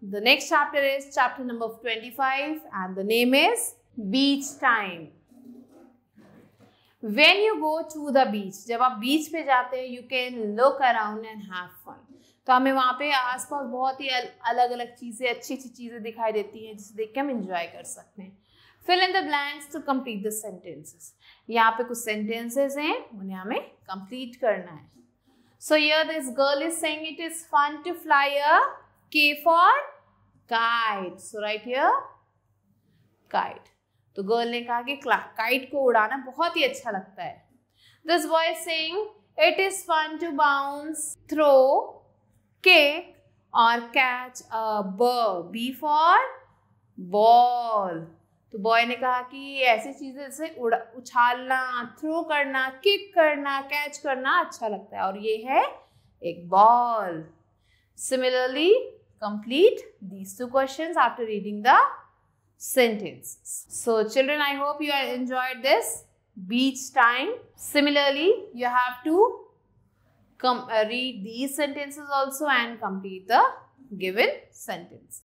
The next chapter is chapter number 25 and the name is Beach Time. When you go to the beach, जब आप बीच पे जाते हैं, you can look around and have fun. तो हमें वहाँ पे आसपास बहुत ही अलग-अलग चीजें, अच्छी-अच्छी चीजें दिखाई देती हैं, जिसे देख हम enjoy कर सकते हैं. Fill in the blanks to complete the sentences. यहाँ पे कुछ sentences हैं, उन्हें हमें complete करना है. So here this girl is saying it is fun to fly a K for kite. So right here kite. तो गर्ल ने कहा कि काइट को उड़ाना बहुत ही अच्छा लगता है this boy sing it is fun to bounce throw kick और catch a B B for ball तो बॉय ने कहा कि ऐसी चीज़ें जैसे उड़ा उछालना थ्रो करना किक करना कैच करना अच्छा लगता है और ये है एक ball similarly complete these two questions after reading the sentences. So children, I hope you enjoyed this beach time. Similarly, you have to come uh, read these sentences also and complete the given sentence.